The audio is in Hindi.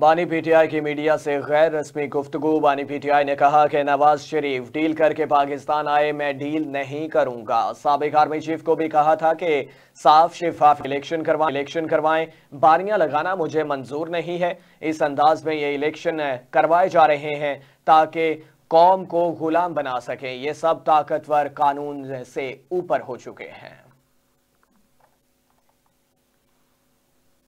बानी पीटीआई की मीडिया से गैर रस्मी गुफ्तगु बानी पीटीआई ने कहा कि नवाज शरीफ डील करके पाकिस्तान आए मैं डील नहीं करूंगा सबक आर्मी चीफ को भी कहा था कि साफ शिफाफ इलेक्शन करवाएं इलेक्शन करवाएं बारियां लगाना मुझे मंजूर नहीं है इस अंदाज में ये इलेक्शन करवाए जा रहे हैं ताकि कौम को गुलाम बना सकें ये सब ताकतवर कानून से ऊपर हो चुके हैं